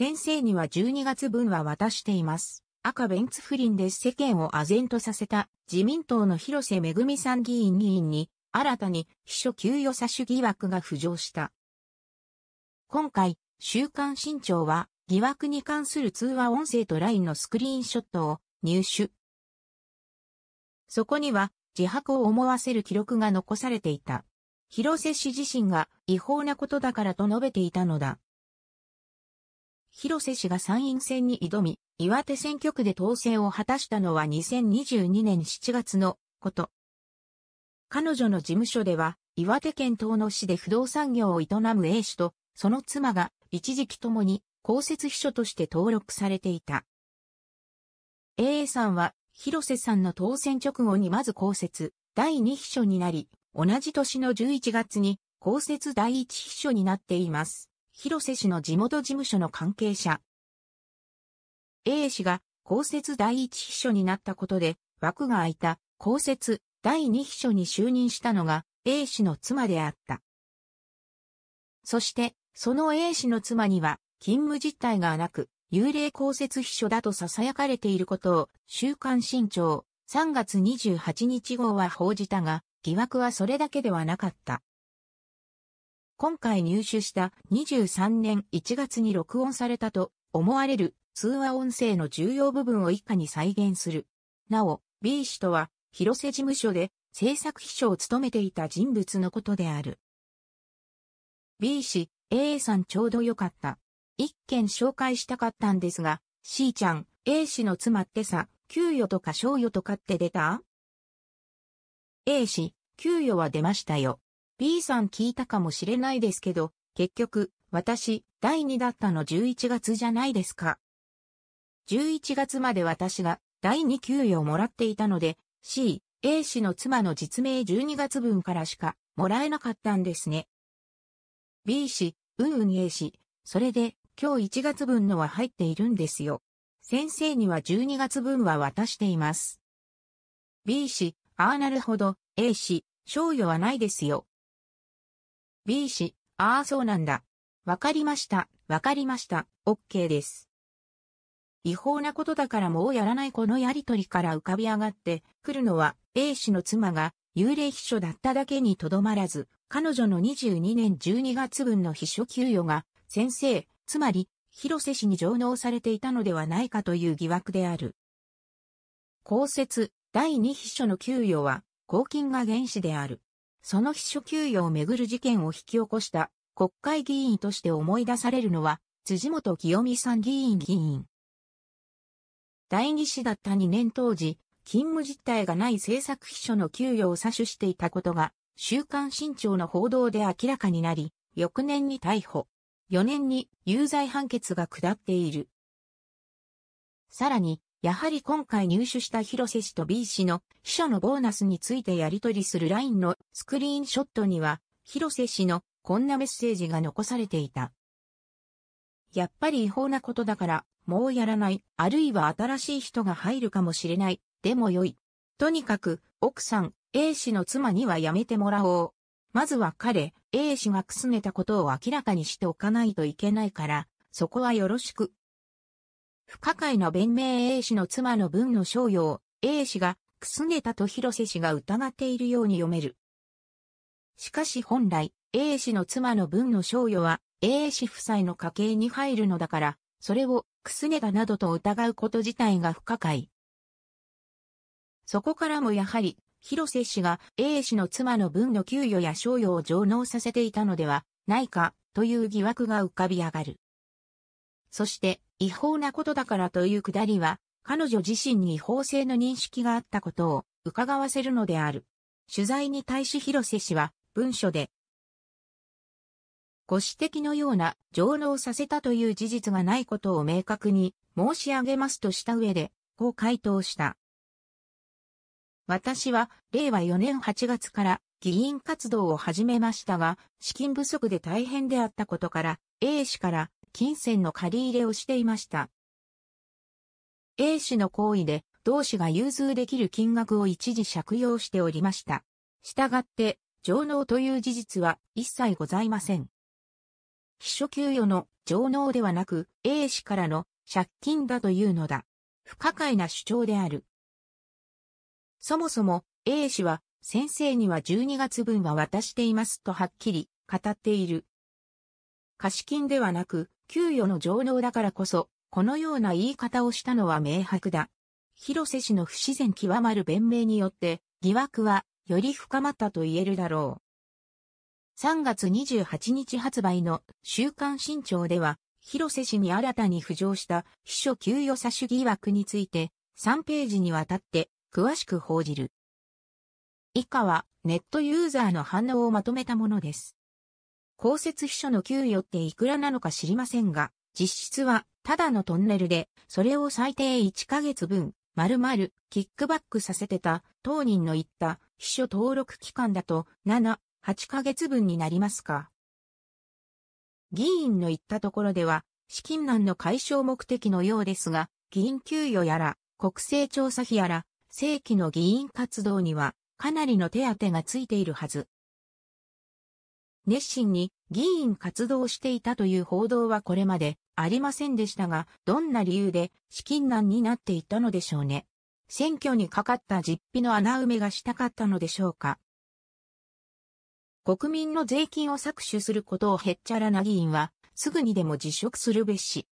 先生には12月分は渡しています。赤ベンツ不倫で世間を唖然とさせた自民党の広瀬めぐみ参議院議員に新たに秘書給与差し疑惑が浮上した。今回、週刊新潮は疑惑に関する通話音声と LINE のスクリーンショットを入手。そこには自白を思わせる記録が残されていた。広瀬氏自身が違法なことだからと述べていたのだ。広瀬氏が参院選に挑み、岩手選挙区で当選を果たしたのは2022年7月のこと。彼女の事務所では、岩手県東野市で不動産業を営む A 氏と、その妻が一時期ともに公設秘書として登録されていた。A さんは、広瀬さんの当選直後にまず公設第2秘書になり、同じ年の11月に公設第1秘書になっています。広瀬氏の地元事務所の関係者。A 氏が公設第一秘書になったことで枠が空いた公設第二秘書に就任したのが A 氏の妻であった。そして、その A 氏の妻には勤務実態がなく、幽霊公設秘書だと囁かれていることを週刊新潮3月28日号は報じたが、疑惑はそれだけではなかった。今回入手した23年1月に録音されたと思われる通話音声の重要部分を以下に再現する。なお、B 氏とは、広瀬事務所で制作秘書を務めていた人物のことである。B 氏、A さんちょうどよかった。一件紹介したかったんですが、C ちゃん、A 氏の妻ってさ、給与とか賞与とかって出た ?A 氏、給与は出ましたよ。B さん聞いたかもしれないですけど、結局、私、第2だったの11月じゃないですか。11月まで私が第2給与をもらっていたので、C、A 氏の妻の実名12月分からしかもらえなかったんですね。B 氏、うんうん A 氏、それで今日1月分のは入っているんですよ。先生には12月分は渡しています。B 氏、ああなるほど、A 氏、賞与はないですよ。B 氏、ああそうなんだ。わかりました、わかりました、OK です。違法なことだからもうやらないこのやりとりから浮かび上がってくるのは A 氏の妻が幽霊秘書だっただけにとどまらず、彼女の22年12月分の秘書給与が先生、つまり広瀬氏に上納されていたのではないかという疑惑である。公設第2秘書の給与は公金が原資である。その秘書給与をめぐる事件を引き起こした国会議員として思い出されるのは、辻元清美さん議員議員。第二子だった2年当時、勤務実態がない政策秘書の給与を詐取していたことが、週刊新潮の報道で明らかになり、翌年に逮捕。4年に有罪判決が下っている。さらに、やはり今回入手した広瀬氏と B 氏の秘書のボーナスについてやり取りするラインのスクリーンショットには、広瀬氏のこんなメッセージが残されていた。やっぱり違法なことだから、もうやらない、あるいは新しい人が入るかもしれない、でもよい。とにかく、奥さん、A 氏の妻にはやめてもらおう。まずは彼、A 氏がくすねたことを明らかにしておかないといけないから、そこはよろしく。不可解な弁明 A 氏の妻の文の商用、A 氏が、くすねたと広瀬氏が疑っているように読める。しかし本来、A 氏の妻の文の商用は、A 氏夫妻の家系に入るのだから、それを、くすねたなどと疑うこと自体が不可解。そこからもやはり、広瀬氏が A 氏の妻の分の給与や賞与を上納させていたのではないかという疑惑が浮かび上がる。そして違法なことだからというくだりは、彼女自身に違法性の認識があったことを伺わせるのである。取材に対し広瀬氏は文書で、ご指摘のような上納させたという事実がないことを明確に申し上げますとした上で、こう回答した。私は令和4年8月から議員活動を始めましたが、資金不足で大変であったことから、A 氏から金銭の借り入れをしていました。A 氏の行為で、同氏が融通できる金額を一時借用しておりました。したがって、上納という事実は一切ございません。秘書給与の上納ではなく、A 氏からの借金だというのだ。不可解な主張である。そもそも A 氏は、先生には12月分は渡していますとはっきり語っている。貸金ではなく、給与の上納だからこそ、このような言い方をしたのは明白だ。広瀬氏の不自然極まる弁明によって、疑惑は、より深まったと言えるだろう。3月28日発売の週刊新潮では、広瀬氏に新たに浮上した秘書給与差し疑惑について、3ページにわたって詳しく報じる。以下はネットユーザーの反応をまとめたものです。公設秘書の給与っていくらなのか知りませんが、実質はただのトンネルで、それを最低1ヶ月分、丸々キックバックさせてた当人の言った秘書登録期間だと7、8ヶ月分になりますか。議員の言ったところでは、資金難の解消目的のようですが、議員給与やら、国勢調査費やら、正規の議員活動には、かなりの手当がついているはず。熱心に議員活動していたという報道はこれまでありませんでしたが、どんな理由で資金難になっていたのでしょうね。選挙にかかった実費の穴埋めがしたかったのでしょうか。国民の税金を搾取することをへっちゃらな議員は、すぐにでも辞職するべし。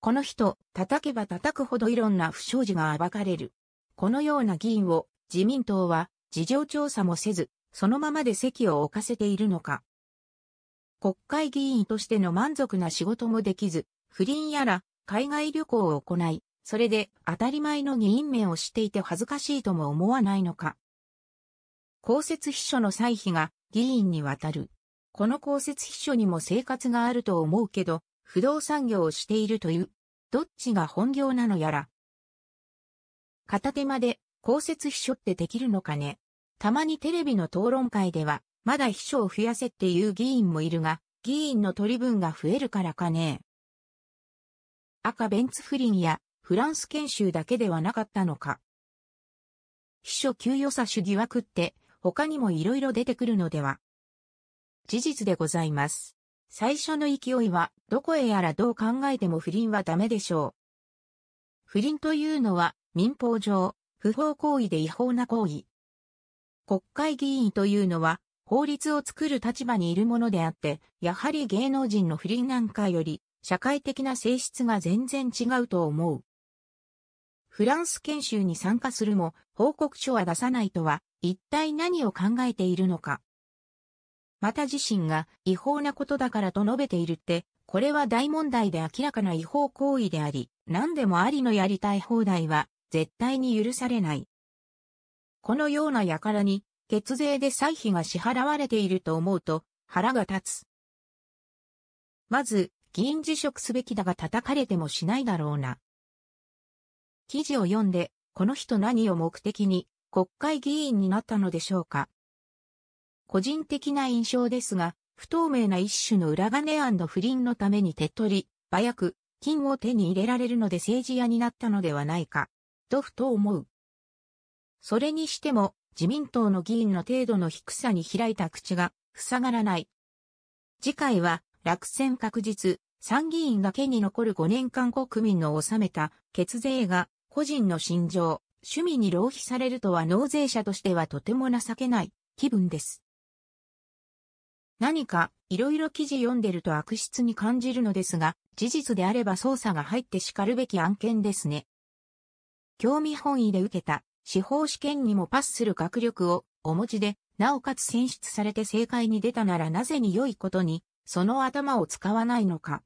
この人、叩けば叩くほどいろんな不祥事が暴かれる。このような議員を自民党は事情調査もせずそのままで席を置かせているのか。国会議員としての満足な仕事もできず、不倫やら海外旅行を行い、それで当たり前の議員名をしていて恥ずかしいとも思わないのか。公設秘書の歳費が議員に渡る。この公設秘書にも生活があると思うけど、不動産業をしているという、どっちが本業なのやら。片手間で公設秘書ってできるのかね。たまにテレビの討論会では、まだ秘書を増やせっていう議員もいるが、議員の取り分が増えるからかね赤ベンツ不倫やフランス研修だけではなかったのか。秘書給与差し疑惑って他にも色々出てくるのでは。事実でございます。最初の勢いはどこへやらどう考えても不倫はダメでしょう。不倫というのは民法上不法行為で違法な行為。国会議員というのは、法律を作る立場にいるものであって、やはり芸能人の不倫なんかより、社会的な性質が全然違うと思う。フランス研修に参加するも、報告書は出さないとは、一体何を考えているのか。また自身が違法なことだからと述べているって、これは大問題で明らかな違法行為であり、何でもありのやりたい放題は、絶対に許されない。このような輩に、血税で歳費が支払われていると思うと、腹が立つ。まず、議員辞職すべきだが叩かれてもしないだろうな。記事を読んで、この人何を目的に国会議員になったのでしょうか。個人的な印象ですが、不透明な一種の裏金案の不倫のために手っ取り、早く、金を手に入れられるので政治屋になったのではないか、とふと思う。それにしても自民党の議員の程度の低さに開いた口が塞がらない。次回は落選確実、参議院だけに残る5年間国民の納めた血税が個人の心情、趣味に浪費されるとは納税者としてはとても情けない気分です。何かいろいろ記事読んでると悪質に感じるのですが、事実であれば捜査が入って叱るべき案件ですね。興味本位で受けた司法試験にもパスする学力をお持ちで、なおかつ選出されて正解に出たならなぜに良いことに、その頭を使わないのか。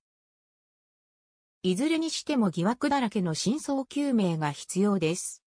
いずれにしても疑惑だらけの真相究明が必要です。